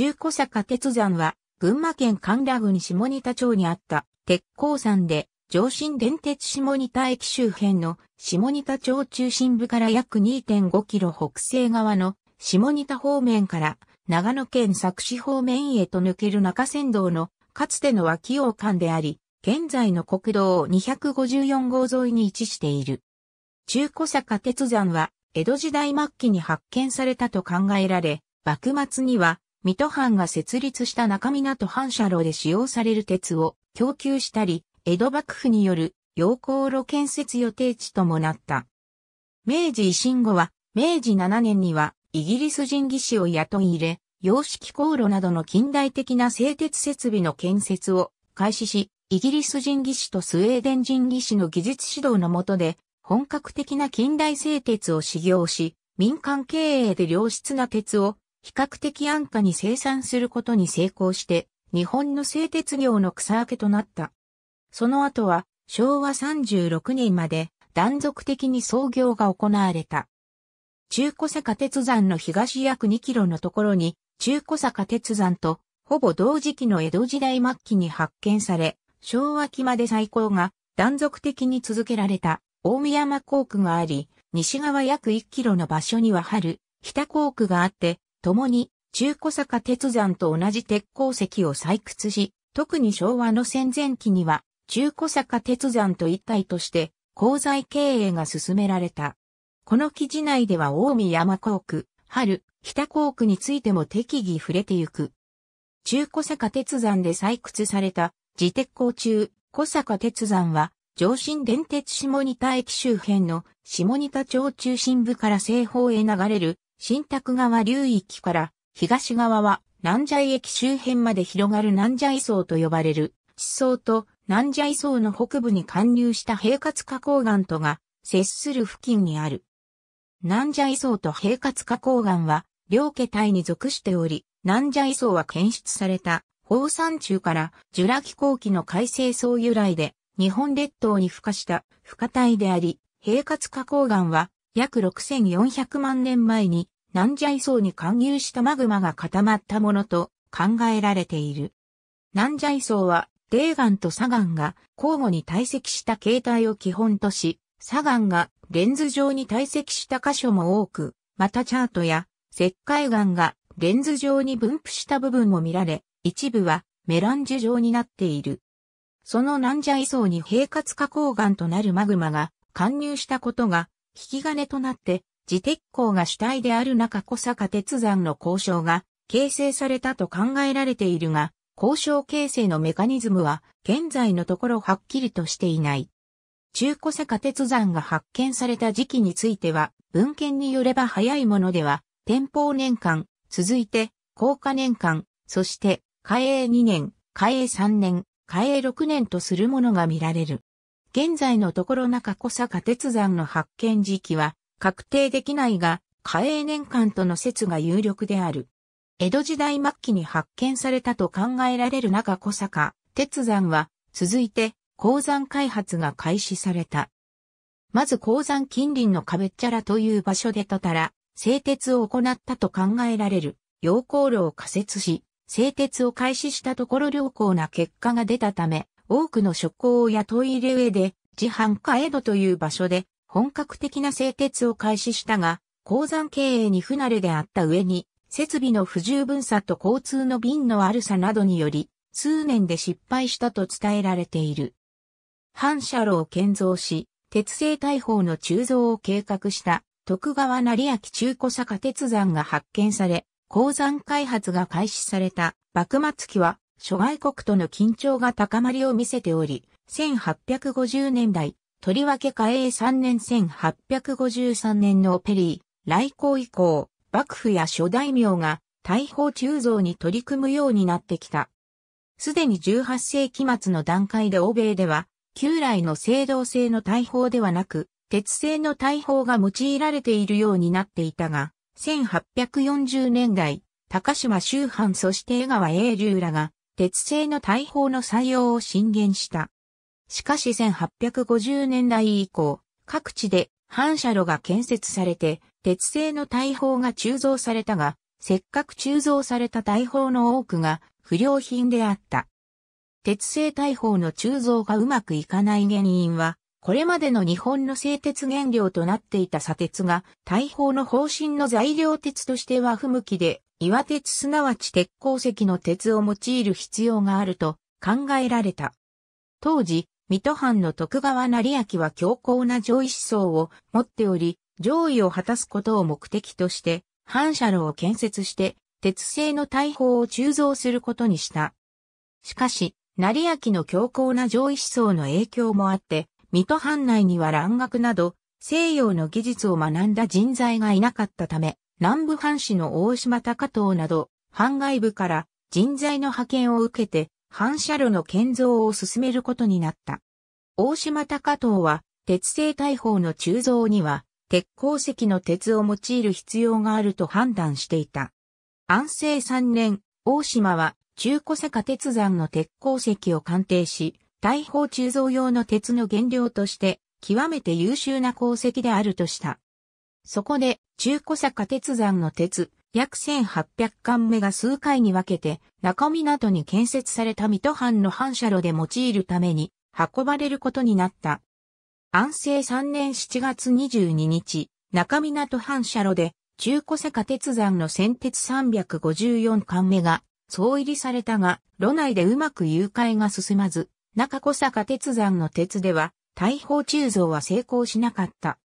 中古坂鉄山は、群馬県神楽郡下仁田町にあった鉄鉱山で、上信電鉄下仁田駅周辺の下仁田町中心部から約2.5キロ北西側の下仁田方面から長野県佐久市方面へと抜ける中山道のかつての脇王館であり、現在の国道254号沿いに位置している。中古坂鉄山は江戸時代末期に発見されたと考えられ、幕末には水戸藩が設立した中港反射炉で使用される鉄を供給したり、江戸幕府による陽光炉建設予定地ともなった。明治維新後は、明治7年にはイギリス人技師を雇い入れ、洋式航路などの近代的な製鉄設備の建設を開始し、イギリス人技師とスウェーデン人技師の技術指導の下で、本格的な近代製鉄を修行し、民間経営で良質な鉄を比較的安価に生産することに成功して、日本の製鉄業の草分けとなった。その後は、昭和36年まで断続的に操業が行われた。中古坂鉄山の東約2キロのところに、中古坂鉄山と、ほぼ同時期の江戸時代末期に発見され、昭和期まで最高が断続的に続けられた大宮山航区があり、西側約1キロの場所には春、北航区があって、共に中古坂鉄山と同じ鉄鉱石を採掘し、特に昭和の戦前期には中古坂鉄山と一体として鉱材経営が進められた。この記事内では大見山工区、春、北工区についても適宜触れてゆく。中古坂鉄山で採掘された自鉄鉱中、小坂鉄山は上信電鉄下仁田駅周辺の下仁田町中心部から西方へ流れる新宅川流域から東側は南ジ駅周辺まで広がる南ジャ層と呼ばれる地層と南ジャ層の北部に貫入した平滑花崗岩とが接する付近にある。南ジャ層と平滑花崗岩は両家帯に属しており、南ジャ層は検出された宝山中からジュラ紀後期の海西層由来で日本列島に付加した付加帯であり、平滑花崗岩は約6400万年前に南ジ層に貫入したマグマが固まったものと考えられている。南ジ層は、泥岩と砂岩が交互に堆積した形態を基本とし、砂岩がレンズ状に堆積した箇所も多く、またチャートや石灰岩がレンズ状に分布した部分も見られ、一部はメランジュ状になっている。その南ジ層に平滑花崗岩となるマグマが貫入したことが引き金となって、自鉄鋼が主体である中小坂鉄山の交渉が形成されたと考えられているが、交渉形成のメカニズムは現在のところはっきりとしていない。中古坂鉄山が発見された時期については、文献によれば早いものでは、天保年間、続いて、高下年間、そして、開営2年、開営3年、開営6年とするものが見られる。現在のところ中小坂鉄山の発見時期は確定できないが、嘉永年間との説が有力である。江戸時代末期に発見されたと考えられる中小坂鉄山は、続いて鉱山開発が開始された。まず鉱山近隣のカベッチャラという場所でとたら、製鉄を行ったと考えられる、溶鉱炉を仮設し、製鉄を開始したところ良好な結果が出たため、多くの職工やトイレ上で、自販家江戸という場所で、本格的な製鉄を開始したが、鉱山経営に不慣れであった上に、設備の不十分さと交通の便の悪さなどにより、数年で失敗したと伝えられている。反射炉を建造し、鉄製大砲の鋳造を計画した徳川成明中古坂鉄山が発見され、鉱山開発が開始された幕末期は諸外国との緊張が高まりを見せており、1850年代、とりわけ嘉永3年1853年のペリー、来航以降、幕府や諸大名が大砲鋳造に取り組むようになってきた。すでに18世紀末の段階で欧米では、旧来の青銅製の大砲ではなく、鉄製の大砲が用いられているようになっていたが、1840年代、高島周藩そして江川英龍らが、鉄製の大砲の採用を進言した。しかし1850年代以降、各地で反射炉が建設されて、鉄製の大砲が鋳造されたが、せっかく鋳造された大砲の多くが不良品であった。鉄製大砲の鋳造がうまくいかない原因は、これまでの日本の製鉄原料となっていた砂鉄が、大砲の方針の材料鉄としては不向きで岩鉄すなわち鉄鉱石の鉄を用いる必要があると考えられた。当時、水戸藩の徳川成明は強硬な上位思想を持っており、上位を果たすことを目的として、反射炉を建設して、鉄製の大砲を鋳造することにした。しかし、成明の強硬な上位思想の影響もあって、水戸藩内には蘭学など、西洋の技術を学んだ人材がいなかったため、南部藩士の大島高藤など、藩外部から人材の派遣を受けて、反射炉の建造を進めることになった。大島高藤は、鉄製大砲の鋳造には、鉄鉱石の鉄を用いる必要があると判断していた。安政3年、大島は中古坂鉄山の鉄鉱石を鑑定し、大砲鋳造用の鉄の原料として、極めて優秀な鉱石であるとした。そこで、中古坂鉄山の鉄、約1800巻目が数回に分けて、中港に建設された水戸藩の反射炉で用いるために、運ばれることになった。安政3年7月22日、中港反射炉で、中古坂鉄山の先鉄354巻目が、総入りされたが、炉内でうまく誘拐が進まず、中古坂鉄山の鉄では、大砲鋳造は成功しなかった。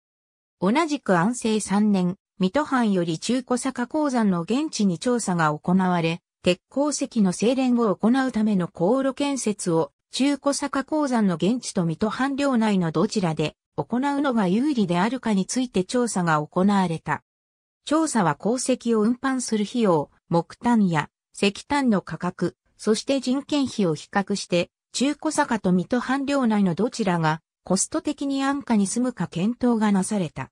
同じく安政3年、水戸藩より中古坂鉱山の現地に調査が行われ、鉄鉱石の精錬を行うための航路建設を中古坂鉱山の現地と水戸藩領内のどちらで行うのが有利であるかについて調査が行われた。調査は鉱石を運搬する費用、木炭や石炭の価格、そして人件費を比較して、中古坂と水戸藩領内のどちらがコスト的に安価に済むか検討がなされた。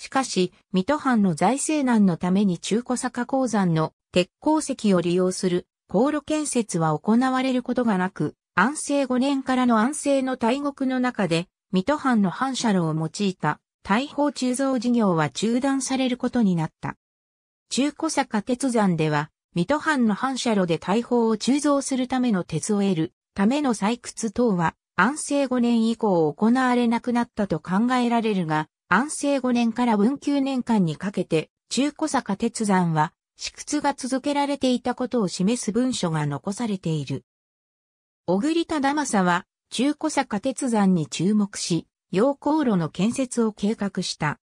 しかし、水戸藩の財政難のために中古坂鉱山の鉄鉱石を利用する航路建設は行われることがなく、安政5年からの安政の大国の中で、水戸藩の反射炉を用いた大砲鋳造事業は中断されることになった。中古坂鉄山では、水戸藩の反射炉で大砲を鋳造するための鉄を得るための採掘等は安政5年以降行われなくなったと考えられるが、安政5年から文久年間にかけて、中古坂鉄山は、試屈が続けられていたことを示す文書が残されている。小栗忠政は、中古坂鉄山に注目し、陽光炉の建設を計画した。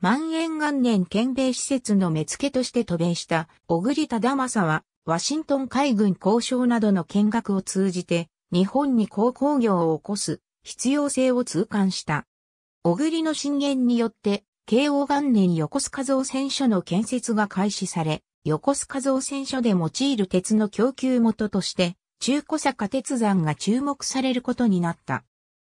万延元年県米施設の目付として渡米した小栗忠政は、ワシントン海軍交渉などの見学を通じて、日本に航工業を起こす必要性を痛感した。小栗の進言によって、慶応元年横須賀造船所の建設が開始され、横須賀造船所で用いる鉄の供給元として、中古坂鉄山が注目されることになった。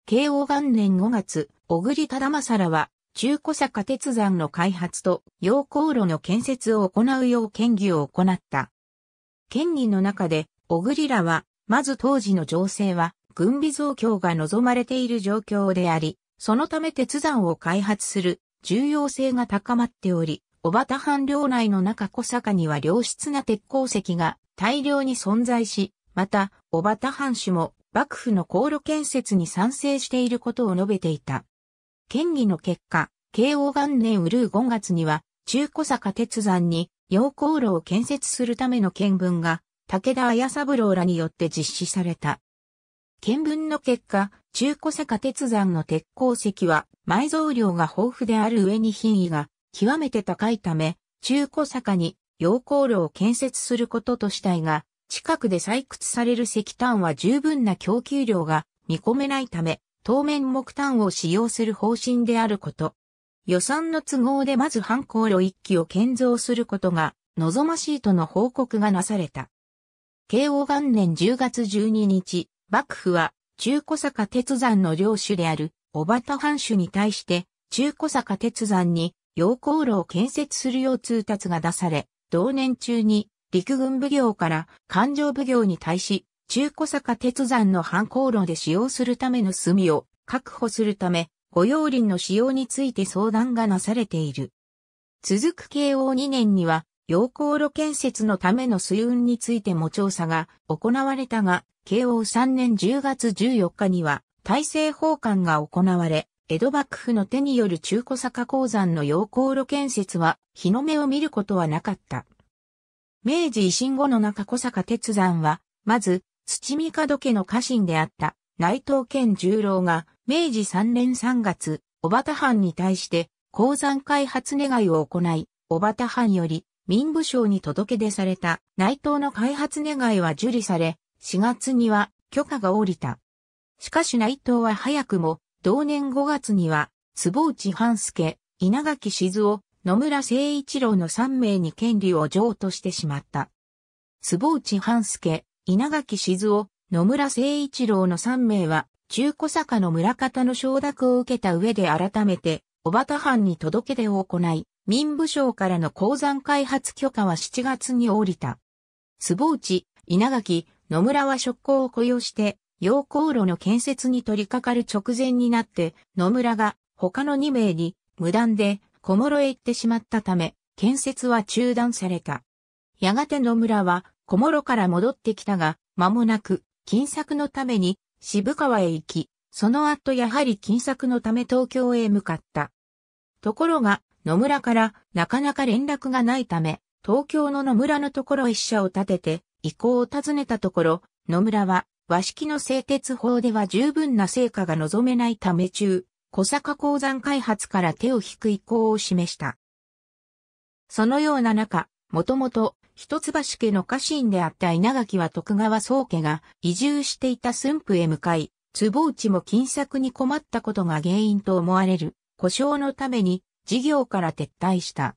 慶応元年5月、小栗忠政は、中古坂鉄山の開発と、溶鉱炉の建設を行うよう県議を行った。県議の中で、小栗らは、まず当時の情勢は、軍備増強が望まれている状況であり、そのため鉄山を開発する重要性が高まっており、小畑藩領内の中小坂には良質な鉄鉱石が大量に存在し、また、小畑藩主も幕府の航路建設に賛成していることを述べていた。県議の結果、慶応元年うるう5月には、中小坂鉄山に洋航路を建設するための見分が、武田綾三郎らによって実施された。見分の結果、中古坂鉄山の鉄鉱石は埋蔵量が豊富である上に品位が極めて高いため、中古坂に溶鉱炉を建設することとしたいが、近くで採掘される石炭は十分な供給量が見込めないため、当面木炭を使用する方針であること。予算の都合でまず半鉱炉一基を建造することが望ましいとの報告がなされた。慶応元年10月12日、幕府は中古坂鉄山の領主である小畑藩主に対して中古坂鉄山に陽光炉を建設するよう通達が出され、同年中に陸軍奉行から環状奉行に対し中古坂鉄山の反抗炉で使用するための炭を確保するため、御用林の使用について相談がなされている。続く慶応2年には、陽光炉建設のための水運についても調査が行われたが、慶応3年10月14日には、大政奉還が行われ、江戸幕府の手による中古坂鉱山の陽光路建設は、日の目を見ることはなかった。明治維新後の中古坂鉄山は、まず、土見門家の家臣であった内藤健十郎が、明治3年3月、小畑藩に対して、鉱山開発願いを行い、小畑藩より民部省に届け出された内藤の開発願いは受理され、4月には許可が下りた。しかし内藤は早くも、同年5月には、坪内半助、稲垣静夫、野村誠一郎の3名に権利を譲渡してしまった。坪内半助、稲垣静夫、野村誠一郎の3名は、中古坂の村方の承諾を受けた上で改めて、小畑藩に届け出を行い、民部省からの鉱山開発許可は7月に降りた。坪内、稲垣、野村は職工を雇用して、溶鉱炉の建設に取り掛かる直前になって、野村が他の2名に無断で小諸へ行ってしまったため、建設は中断された。やがて野村は小諸から戻ってきたが、間もなく、金策のために渋川へ行き、その後やはり金策のため東京へ向かった。ところが、野村からなかなか連絡がないため、東京の野村のところ一社を立てて、意向を尋ねたところ、野村は、和式の製鉄法では十分な成果が望めないため中、小坂鉱山開発から手を引く意向を示した。そのような中、もともと一橋家の家臣であった稲垣は徳川宗家が移住していた駿府へ向かい、坪内も金策に困ったことが原因と思われる故障のために事業から撤退した。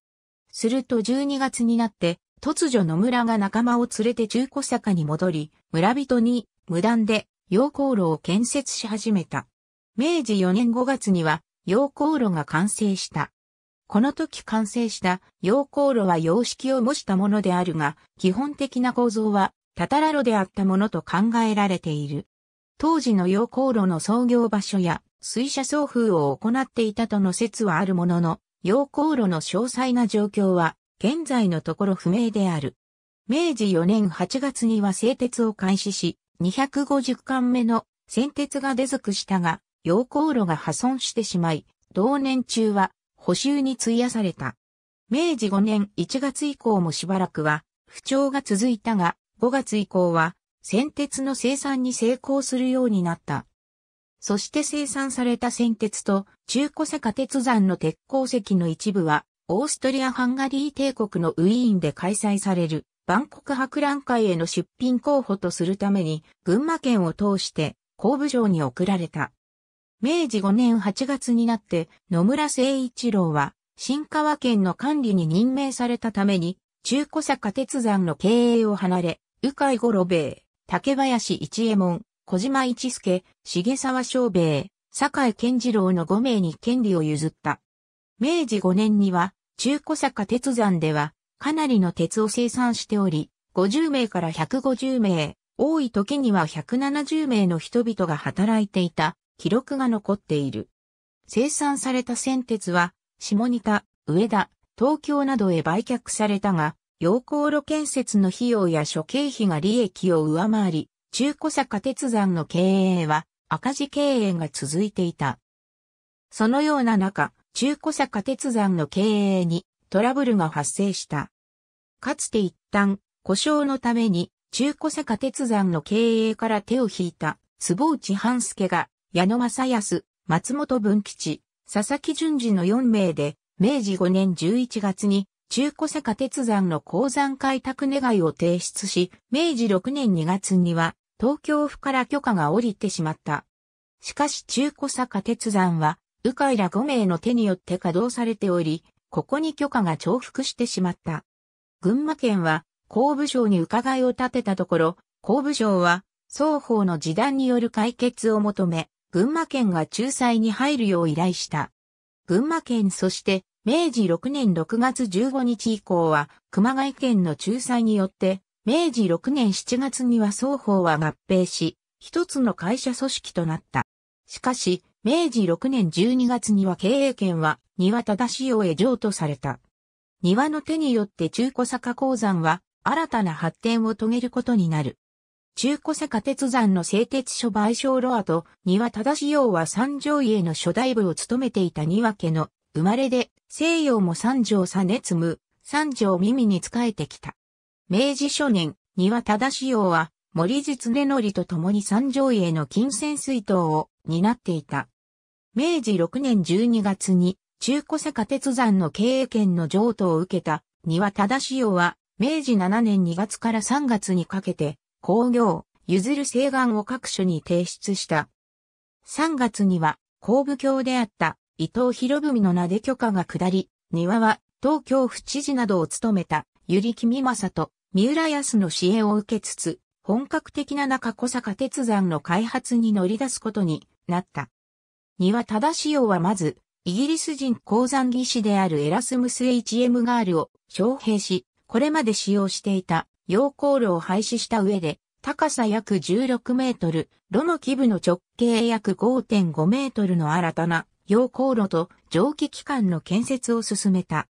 すると12月になって突如野村が仲間を連れて中古坂に戻り、村人に無断で溶鉱炉を建設し始めた。明治4年5月には溶鉱炉が完成した。この時完成した溶鉱炉は様式を模したものであるが、基本的な構造はタタラ炉であったものと考えられている。当時の溶鉱炉の創業場所や水車送風を行っていたとの説はあるものの、溶鉱炉の詳細な状況は現在のところ不明である。明治4年8月には製鉄を開始し、250巻目の先鉄が出づくしたが、溶鉱炉が破損してしまい、同年中は補修に費やされた。明治5年1月以降もしばらくは不調が続いたが、5月以降は先鉄の生産に成功するようになった。そして生産された先鉄と中古坂鉄山の鉄鉱石の一部はオーストリア・ハンガリー帝国のウィーンで開催される万国博覧会への出品候補とするために群馬県を通して工部城に送られた。明治5年8月になって野村誠一郎は新川県の管理に任命されたために中古坂鉄山の経営を離れ、鵜飼五郎兵竹林一右衛門、小島一助、重沢昌兵衛、坂井健次郎の5名に権利を譲った。明治5年には中古坂鉄山では、かなりの鉄を生産しており、50名から150名、多い時には170名の人々が働いていた記録が残っている。生産された線鉄は、下仁田、上田、東京などへ売却されたが、陽光路建設の費用や諸経費が利益を上回り、中古坂鉄山の経営は赤字経営が続いていた。そのような中、中古坂鉄山の経営にトラブルが発生した。かつて一旦、故障のために中古坂鉄山の経営から手を引いた坪内半助が矢野正康、松本文吉、佐々木淳二の4名で、明治5年11月に中古坂鉄山の鉱山開拓願いを提出し、明治6年2月には東京府から許可が下りてしまった。しかし中古坂鉄山は鵜飼ら5名の手によって稼働されており、ここに許可が重複してしまった。群馬県は、公部省に伺いを立てたところ、公部省は、双方の示談による解決を求め、群馬県が仲裁に入るよう依頼した。群馬県そして、明治6年6月15日以降は、熊谷県の仲裁によって、明治6年7月には双方は合併し、一つの会社組織となった。しかし、明治6年12月には経営権は庭正潮へ譲渡された。庭の手によって中古坂鉱山は新たな発展を遂げることになる。中古坂鉄山の製鉄所賠償ロアと庭正潮は三条家の初代部を務めていた庭家の生まれで西洋も三条さねつむ、三条耳に仕えてきた。明治初年、庭正潮は森実根則と共に三条家の金銭水筒を担っていた。明治6年12月に中古坂鉄山の経営権の譲渡を受けた庭忠潮は明治7年2月から3月にかけて工業、譲る請願を各所に提出した。3月には工部卿であった伊藤博文の名で許可が下り、庭は東京府知事などを務めた百合まさと三浦康の支援を受けつつ、本格的な中小坂鉄山の開発に乗り出すことになった。庭忠潮はまず、イギリス人鉱山技師であるエラスムス HM ガールを招聘し、これまで使用していた溶鉱炉を廃止した上で、高さ約16メートル、炉の基部の直径約5.5メートルの新たな溶鉱炉と蒸気機関の建設を進めた。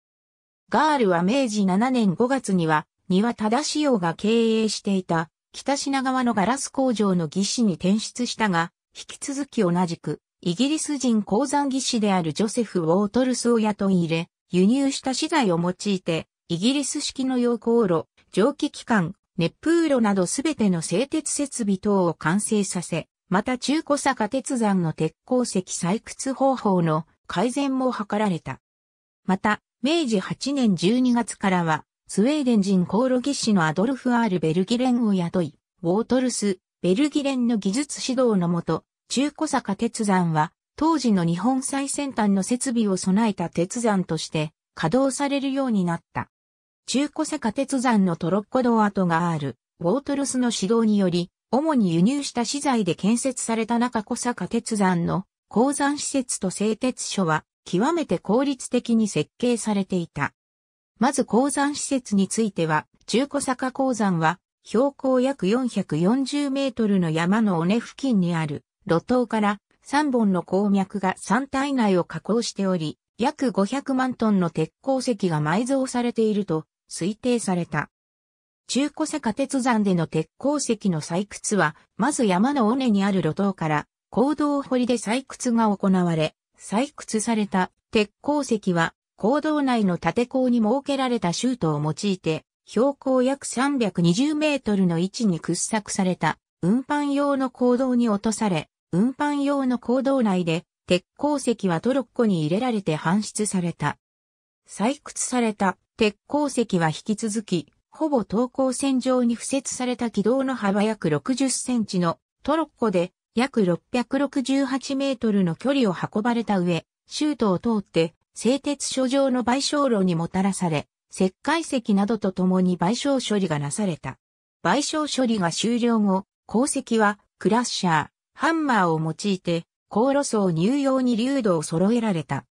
ガールは明治7年5月には、庭忠潮が経営していた北品川のガラス工場の技師に転出したが、引き続き同じくイギリス人鉱山技師であるジョセフ・ウォートルスを雇い入れ、輸入した資材を用いて、イギリス式の溶鉱炉、蒸気機関、熱風炉などすべての製鉄設備等を完成させ、また中古坂鉄山の鉄鉱石採掘方法の改善も図られた。また、明治8年12月からは、スウェーデン人鉱炉技師のアドルフ・アール・ベルギレンを雇い、ウォートルス、ベルギレンの技術指導のもと、中古坂鉄山は、当時の日本最先端の設備を備えた鉄山として稼働されるようになった。中古坂鉄山のトロッコ道跡がある、ウォートルスの指導により、主に輸入した資材で建設された中古坂鉄山の鉱山施設と製鉄所は、極めて効率的に設計されていた。まず鉱山施設については、中古坂鉱山は、標高約440メートルの山の尾根付近にある、路頭から3本の鉱脈が3体内を加工しており、約500万トンの鉄鉱石が埋蔵されていると推定された。中古坂鉄山での鉄鉱石の採掘は、まず山の尾根にある路頭から坑道掘りで採掘が行われ、採掘された鉄鉱石は、坑道内の縦坑に設けられたシュートを用いて、標高約320メートルの位置に掘削された運搬用の坑道に落とされ、運搬用の坑道内で、鉄鉱石はトロッコに入れられて搬出された。採掘された鉄鉱石は引き続き、ほぼ等高線上に付設された軌道の幅約60センチのトロッコで約668メートルの距離を運ばれた上、シュートを通って製鉄所上の賠償路にもたらされ、石灰石などとともに賠償処理がなされた。賠償処理が終了後、鉱石はクラッシャー、ハンマーを用いて、航路層入用に流度を揃えられた。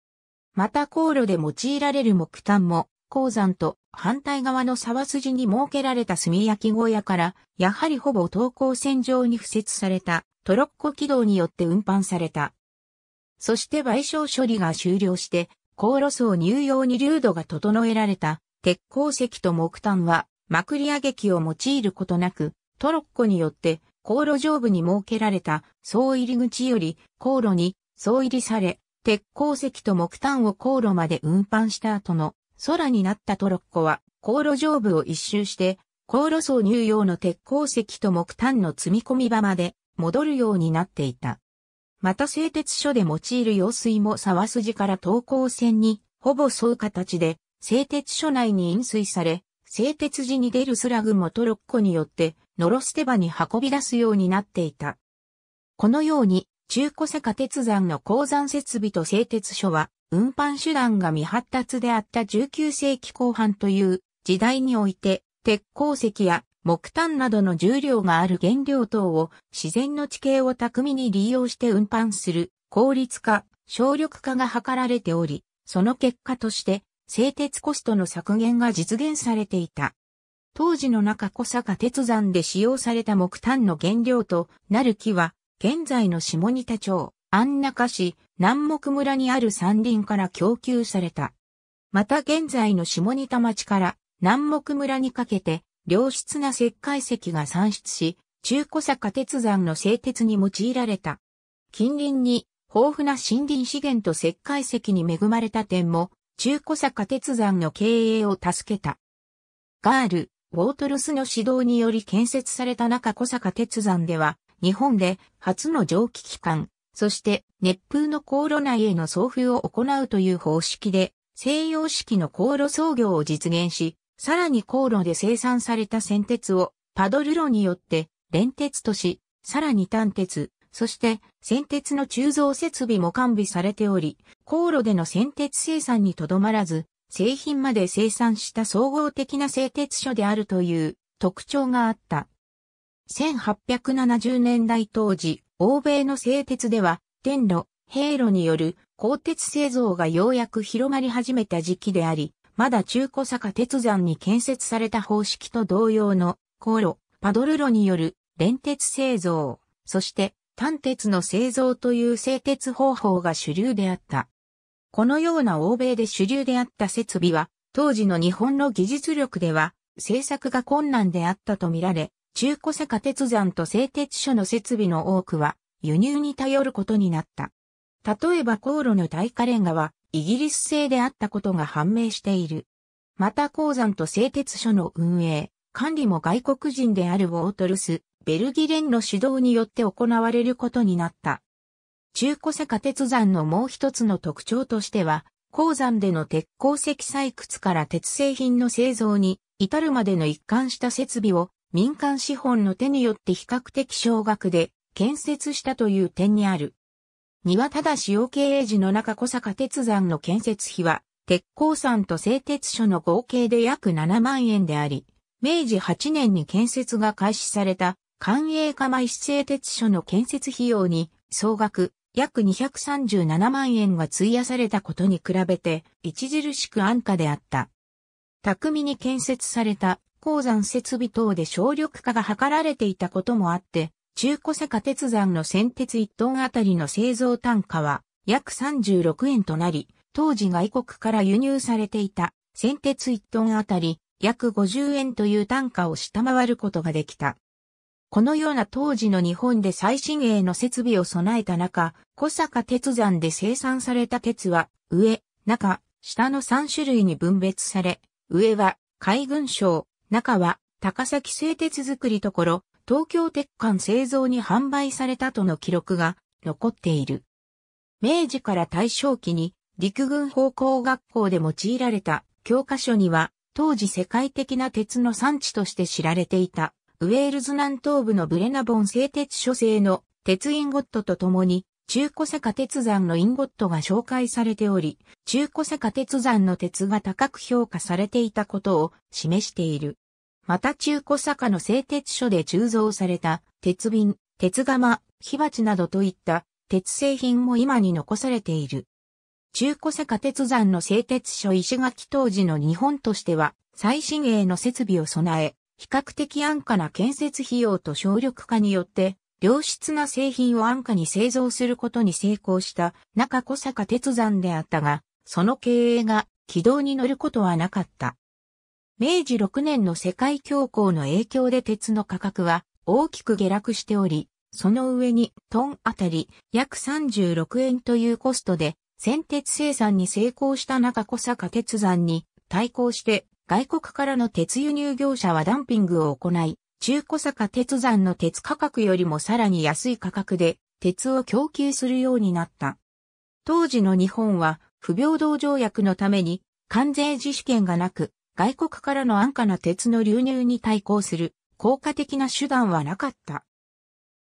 また航路で用いられる木炭も、鉱山と反対側の沢筋に設けられた炭焼き小屋から、やはりほぼ等高線上に付設されたトロッコ軌道によって運搬された。そして賠償処理が終了して、航路層入用に流度が整えられた鉄鉱石と木炭は、まくり上げ機を用いることなく、トロッコによって航路上部に設けられた総入り口より航路に総入りされ、鉄鉱石と木炭を航路まで運搬した後の空になったトロッコは航路上部を一周して航路層入用の鉄鉱石と木炭の積み込み場まで戻るようになっていた。また製鉄所で用いる用水も沢筋から東高線にほぼ沿う形で製鉄所内に飲水され、製鉄時に出るスラグもトロッコによってノロステバに運び出すようになっていた。このように、中古坂鉄山の鉱山設備と製鉄所は、運搬手段が未発達であった19世紀後半という時代において、鉄鉱石や木炭などの重量がある原料等を自然の地形を巧みに利用して運搬する効率化、省力化が図られており、その結果として製鉄コストの削減が実現されていた。当時の中小坂鉄山で使用された木炭の原料となる木は、現在の下仁田町、安中市、南木村にある山林から供給された。また現在の下仁田町から南木村にかけて、良質な石灰石が産出し、中古坂鉄山の製鉄に用いられた。近隣に豊富な森林資源と石灰石に恵まれた点も、中古坂鉄山の経営を助けた。ガール、ウォートルスの指導により建設された中小坂鉄山では、日本で初の蒸気機関、そして熱風の航路内への送風を行うという方式で、西洋式の航路操業を実現し、さらに航路で生産された線鉄をパドル炉によって連鉄とし、さらに単鉄、そして線鉄の鋳造設備も完備されており、航路での線鉄生産にとどまらず、製品まで生産した総合的な製鉄所であるという特徴があった。1870年代当時、欧米の製鉄では、天路、兵路による鋼鉄製造がようやく広まり始めた時期であり、まだ中古坂鉄山に建設された方式と同様の航路、パドル路による連鉄製造、そして単鉄の製造という製鉄方法が主流であった。このような欧米で主流であった設備は、当時の日本の技術力では、製作が困難であったとみられ、中古坂鉄山と製鉄所の設備の多くは、輸入に頼ることになった。例えば航路の耐火レンガは、イギリス製であったことが判明している。また鉱山と製鉄所の運営、管理も外国人であるウォートルス、ベルギレンの主導によって行われることになった。中古坂鉄山のもう一つの特徴としては、鉱山での鉄鉱石採掘から鉄製品の製造に至るまでの一貫した設備を民間資本の手によって比較的少額で建設したという点にある。庭ただ使用経営時の中小坂鉄山の建設費は、鉄鉱山と製鉄所の合計で約7万円であり、明治8年に建設が開始された、官営釜石製鉄所の建設費用に総額約237万円が費やされたことに比べて、著しく安価であった。巧みに建設された鉱山設備等で省力化が図られていたこともあって、中古坂鉄山の先鉄1トンあたりの製造単価は約36円となり、当時外国から輸入されていた先鉄1トンあたり約50円という単価を下回ることができた。このような当時の日本で最新鋭の設備を備えた中、小坂鉄山で生産された鉄は、上、中、下の3種類に分別され、上は海軍省、中は高崎製鉄作りところ、東京鉄管製造に販売されたとの記録が残っている。明治から大正期に陸軍方向学校で用いられた教科書には、当時世界的な鉄の産地として知られていたウェールズ南東部のブレナボン製鉄所製の鉄インゴットと共に、中古坂鉄山のインゴットが紹介されており、中古坂鉄山の鉄が高く評価されていたことを示している。また中古坂の製鉄所で鋳造された鉄瓶、鉄釜、火鉢などといった鉄製品も今に残されている。中古坂鉄山の製鉄所石垣当時の日本としては最新鋭の設備を備え、比較的安価な建設費用と省力化によって、良質な製品を安価に製造することに成功した中小坂鉄山であったが、その経営が軌道に乗ることはなかった。明治6年の世界恐慌の影響で鉄の価格は大きく下落しており、その上にトンあたり約36円というコストで、先鉄生産に成功した中小坂鉄山に対抗して外国からの鉄輸入業者はダンピングを行い、中古坂鉄山の鉄価格よりもさらに安い価格で鉄を供給するようになった。当時の日本は不平等条約のために関税自主権がなく外国からの安価な鉄の流入に対抗する効果的な手段はなかった。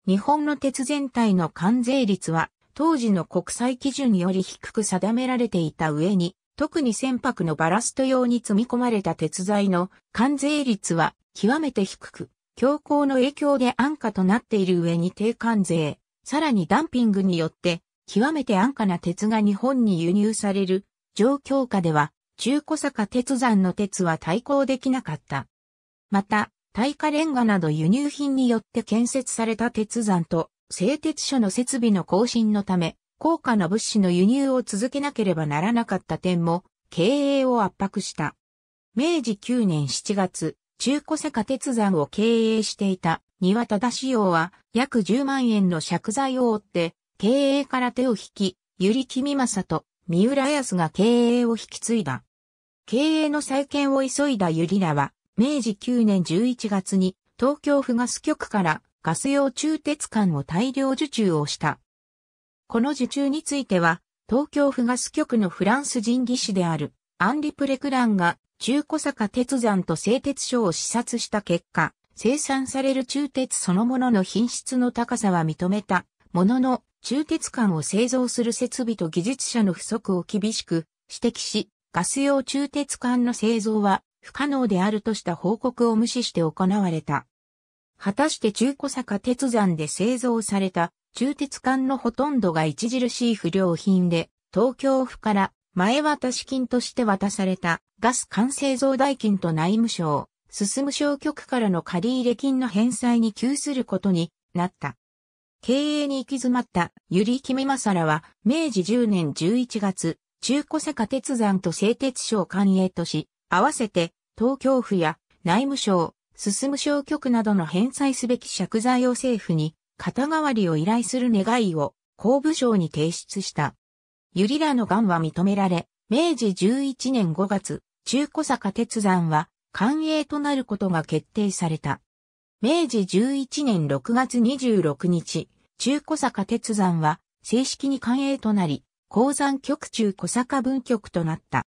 日本の鉄全体の関税率は当時の国際基準より低く定められていた上に特に船舶のバラスト用に積み込まれた鉄材の関税率は極めて低く、強行の影響で安価となっている上に低関税、さらにダンピングによって極めて安価な鉄が日本に輸入される状況下では中古坂鉄山の鉄は対抗できなかった。また、耐火レンガなど輸入品によって建設された鉄山と製鉄所の設備の更新のため、高価な物資の輸入を続けなければならなかった点も経営を圧迫した。明治9年7月、中古坂鉄山を経営していた庭忠志陽は約10万円の借財を負って経営から手を引き、ゆりきみまさと三浦康が経営を引き継いだ。経営の再建を急いだゆりらは、明治9年11月に東京府ガス局からガス用中鉄管を大量受注をした。この受注については、東京府ガス局のフランス人技師であるアンリ・プレクランが中古坂鉄山と製鉄所を視察した結果、生産される中鉄そのものの品質の高さは認めたものの、中鉄管を製造する設備と技術者の不足を厳しく指摘し、ガス用中鉄管の製造は不可能であるとした報告を無視して行われた。果たして中古坂鉄山で製造された鋳鉄管のほとんどが著しい不良品で、東京府から前渡し金として渡されたガス管製造代金と内務省、進む省局からの借入金の返済に窮することになった。経営に行き詰まったゆりきみまさらは明治10年11月、中古坂鉄山と製鉄所を官営とし、合わせて東京府や内務省、進む省局などの返済すべき借財を政府に肩代わりを依頼する願いを公部省に提出した。ユリラの癌は認められ、明治11年5月、中古坂鉄山は官営となることが決定された。明治11年6月26日、中古坂鉄山は正式に官営となり、鉱山局中小坂分局となった。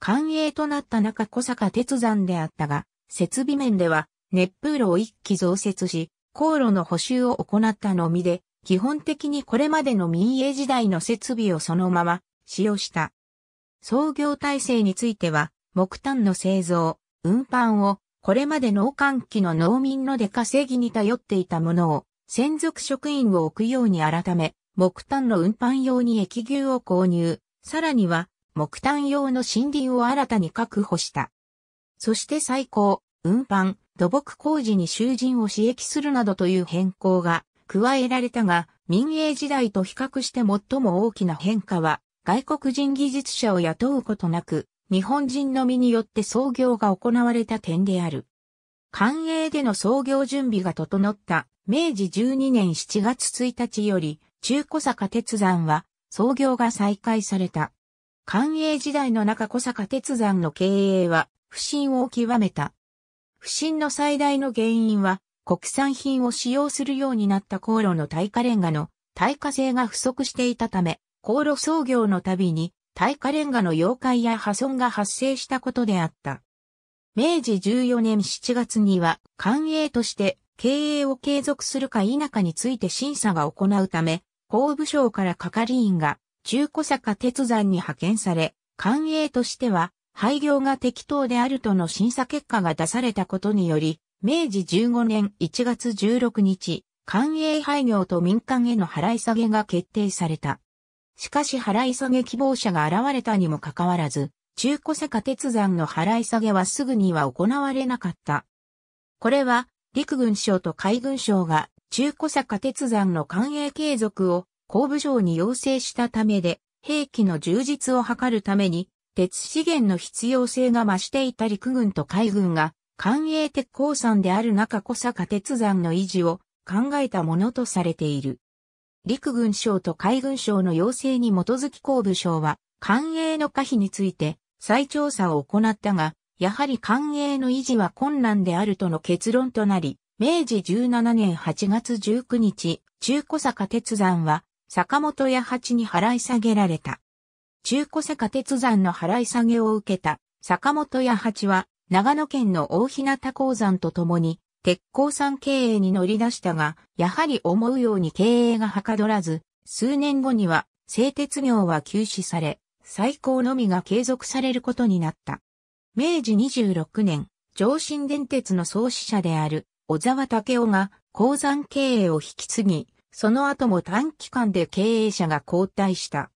官営となった中小坂鉄山であったが、設備面では熱風炉を一機増設し、航路の補修を行ったのみで、基本的にこれまでの民営時代の設備をそのまま使用した。創業体制については、木炭の製造、運搬を、これまで農閑期の農民の出稼ぎに頼っていたものを、専属職員を置くように改め、木炭の運搬用に液牛を購入、さらには、木炭用の森林を新たに確保した。そして最高、運搬、土木工事に囚人を刺激するなどという変更が加えられたが、民営時代と比較して最も大きな変化は、外国人技術者を雇うことなく、日本人の身によって創業が行われた点である。官営での創業準備が整った明治12年7月1日より中小坂鉄山は創業が再開された。官営時代の中小坂鉄山の経営は不振を極めた。不の最大の原因は、国産品を使用するようになった航路の耐火レンガの耐火性が不足していたため、航路操業のたびに耐火レンガの溶解や破損が発生したことであった。明治14年7月には、官営として経営を継続するか否かについて審査が行うため、工部省から係員が中古坂鉄山に派遣され、官営としては廃業が適当であるとの審査結果が出されたことにより、明治15年1月16日、官営廃業と民間への払い下げが決定された。しかし払い下げ希望者が現れたにもかかわらず、中古坂鉄山の払い下げはすぐには行われなかった。これは、陸軍省と海軍省が中古坂鉄山の官営継続を工部省に要請したためで、兵器の充実を図るために鉄資源の必要性が増していた陸軍と海軍が、官営鉄鉱山である中小坂鉄山の維持を考えたものとされている。陸軍省と海軍省の要請に基づき工部省は、官営の可否について再調査を行ったが、やはり官営の維持は困難であるとの結論となり、明治17年8月19日、中小坂鉄山は坂本屋八に払い下げられた。中古坂鉄山の払い下げを受けた坂本八八は長野県の大日向鉱山と共に鉄鉱山経営に乗り出したが、やはり思うように経営がはかどらず、数年後には製鉄業は休止され、最高のみが継続されることになった。明治26年、上新電鉄の創始者である小沢武雄が鉱山経営を引き継ぎ、その後も短期間で経営者が交代した。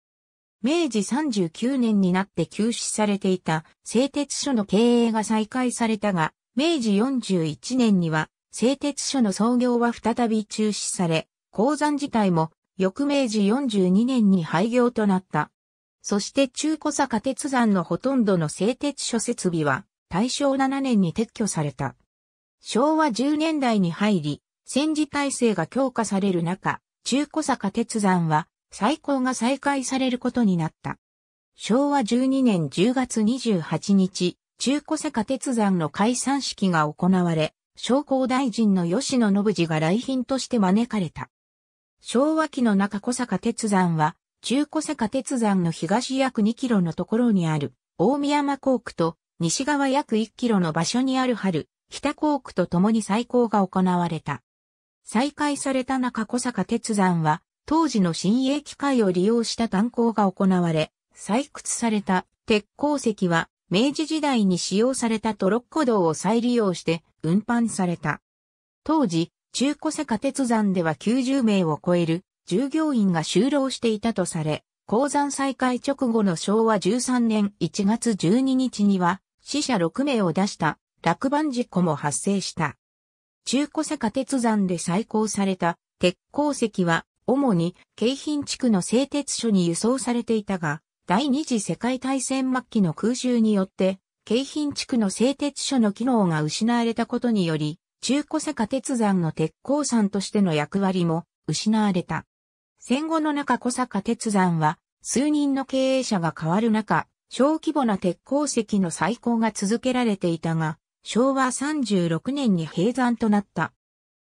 明治39年になって休止されていた製鉄所の経営が再開されたが、明治41年には製鉄所の操業は再び中止され、鉱山自体も翌明治42年に廃業となった。そして中古坂鉄山のほとんどの製鉄所設備は大正7年に撤去された。昭和10年代に入り、戦時体制が強化される中、中古坂鉄山は再考が再開されることになった。昭和12年10月28日、中古坂鉄山の解散式が行われ、商工大臣の吉野信次が来賓として招かれた。昭和期の中小坂鉄山は、中古坂鉄山の東約2キロのところにある、大宮山校区と西側約1キロの場所にある春、北校区と共に再興が行われた。再開された中小坂鉄山は、当時の新鋭機械を利用した炭鉱が行われ、採掘された鉄鉱石は明治時代に使用されたトロッコ道を再利用して運搬された。当時、中古坂鉄山では90名を超える従業員が就労していたとされ、鉱山再開直後の昭和13年1月12日には死者6名を出した落盤事故も発生した。中古坂鉄山で再興された鉄鉱石は主に京浜地区の製鉄所に輸送されていたが、第二次世界大戦末期の空襲によって、京浜地区の製鉄所の機能が失われたことにより、中古坂鉄山の鉄鉱山としての役割も失われた。戦後の中小坂鉄山は、数人の経営者が変わる中、小規模な鉄鉱石の採興が続けられていたが、昭和36年に閉山となった。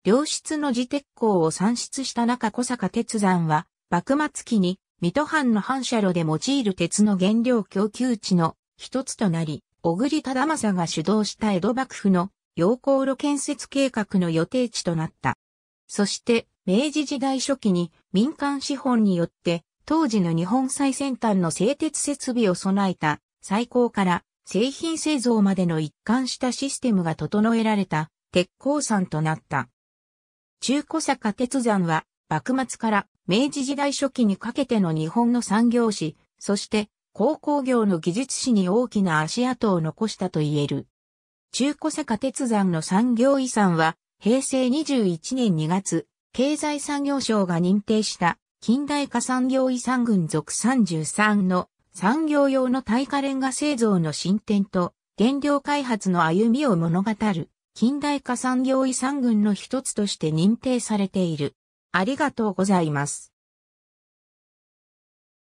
良質の自鉄鋼を産出した中小坂鉄山は、幕末期に水戸藩の反射炉で用いる鉄の原料供給地の一つとなり、小栗忠政が主導した江戸幕府の陽光炉建設計画の予定地となった。そして、明治時代初期に民間資本によって当時の日本最先端の製鉄設備を備えた最高から製品製造までの一貫したシステムが整えられた鉄鋼山となった。中古坂鉄山は、幕末から明治時代初期にかけての日本の産業史、そして鉱工業の技術史に大きな足跡を残したと言える。中古坂鉄山の産業遺産は、平成21年2月、経済産業省が認定した近代化産業遺産群属33の産業用の耐火レンガ製造の進展と原料開発の歩みを物語る。近代化産業遺産群の一つとして認定されている。ありがとうございます。